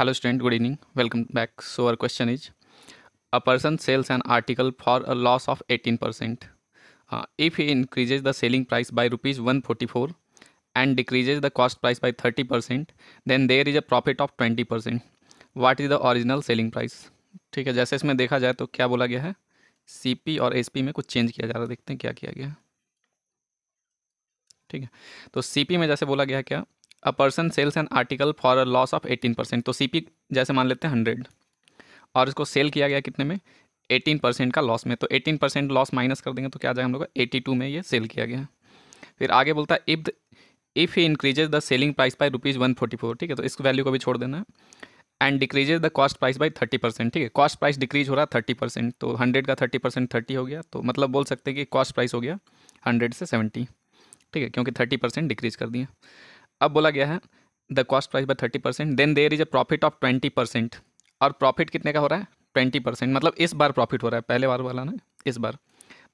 hello student good evening welcome back so our question is a person sells an article for a loss of eighteen percent if he increases the selling price by rupees one forty four and decreases the cost price by thirty percent then there is a profit of twenty percent what is the original selling price ठीक है जैसे इसमें देखा जाए तो क्या बोला गया है सी पी और एस पी में कुछ चेंज किया जा रहा है देखते हैं क्या किया गया ठीक है तो सी पी में जैसे बोला गया है क्या a person sells an article for a loss of eighteen percent तो सी जैसे मान लेते हैं हंड्रेड और इसको सेल किया गया कितने में एटीन परसेंट का लॉस में तो एटीन परसेंट लॉस माइनस कर देंगे तो क्या आ जाएगा हम लोग एटी टू में ये सेल किया गया फिर आगे बोलता है if if he increases the selling price by rupees one forty four ठीक है तो इस वैल्यू को भी छोड़ देना है and decreases the cost price by thirty percent ठीक है कॉस्ट प्राइस डिक्रीज हो रहा है थर्टी परसेंट तो हंड्रेड का थर्टी परसेंट थर्टी हो गया तो मतलब बोल सकते हैं कि कॉस्ट प्राइस हो गया हंड्रेड से सेवेंटी ठीक है क्योंकि थर्टी परसेंट डिक्रीज कर दिया अब बोला गया है the cost price by thirty percent then there is a profit of twenty percent और प्रॉफिट कितने का हो रहा है ट्वेंटी परसेंट मतलब इस बार प्रॉफिट हो रहा है पहले बार वाला ना इस बार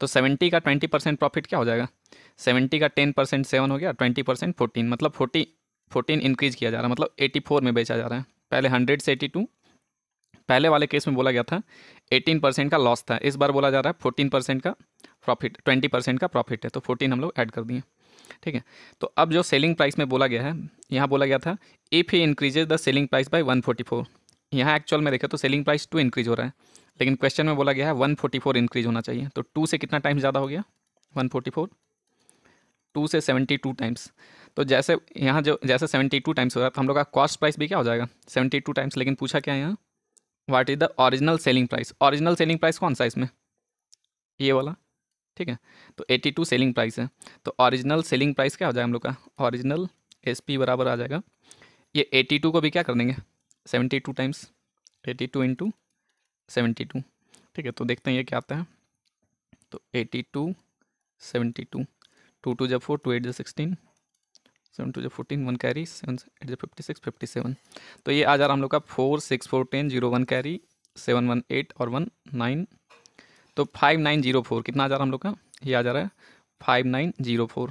तो सेवेंटी का ट्वेंटी परसेंट प्रॉफिट क्या हो जाएगा सेवेंटी का टेन परसेंट सेवन हो गया ट्वेंटी परसेंट फोर्टीन मतलब फोर्टी फोर्टीन इंक्रीज़ किया जा रहा है मतलब एटी फोर में बेचा जा रहा है पहले हंड्रेड से एटी टू पहले वाले केस में बोला गया था एटीन परसेंट का लॉस था इस बार बोला जा रहा है फोर्टीन परसेंट का प्रॉफिट ट्वेंटी परसेंट का प्रॉफिट है तो फोर्टीन हम लोग ऐड कर दिए ठीक है तो अब जो सेलिंग प्राइस में बोला गया है यहाँ बोला गया था if he increases the selling price by one forty four यहाँ एक्चुअल में देखें तो सेलिंग प्राइस टू इंक्रीज हो रहा है लेकिन क्वेश्चन में बोला गया है वन फोर्टी फोर इंक्रीज होना चाहिए तो टू से कितना टाइम ज़्यादा हो गया वन फोर्टी फोर टू से सेवेंटी टू टाइम्स तो जैसे यहाँ जो जैसे सेवेंटी टू टाइम्स हो रहा है तो हम लोग का कॉस्ट प्राइस भी क्या हो जाएगा सेवेंटी टू टाइम्स लेकिन पूछा क्या है यहाँ what is the original selling price original selling price कौन सा इसमें ये वाला ठीक है तो 82 सेलिंग प्राइस है तो ओरिजिनल सेलिंग प्राइस क्या हो जाएगा हम लोग का ओरिजिनल एस पी बराबर आ जाएगा ये 82 को भी क्या कर देंगे 72 two times eighty two into seventy two ठीक है तो देखते हैं ये क्या आता है तो eighty two seventy two two two जब फोर टू एट जब सिक्सटीन सेवन टू जब fourteen one carry seven eight जब फिफ्टी सिक्स फिफ्टी सेवन तो ये आ जा रहा हम लोग का four six four ten zero one carry seven one eight और वन नाइन तो फाइव नाइन जीरो फोर कितना आ जा रहा है हम लोग का ये आ जा रहा है फाइव नाइन जीरो फोर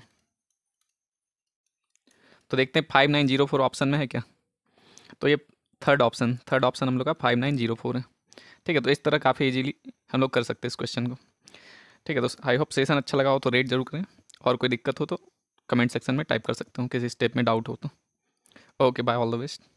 तो देखते हैं five nine zero four option में है क्या तो ये थर्ड ऑप्शन थर्ड ऑप्शन हम लोग का फाइव नाइन जीरो फोर है ठीक है तो इस तरह काफ़ी इजीली हम लोग कर सकते हैं इस क्वेश्चन को ठीक है तो आई होप सेशन अच्छा लगा हो तो रेट जरूर करें और कोई दिक्कत हो तो कमेंट सेक्शन में टाइप कर सकते हो किसी स्टेप में डाउट हो तो okay bye all the best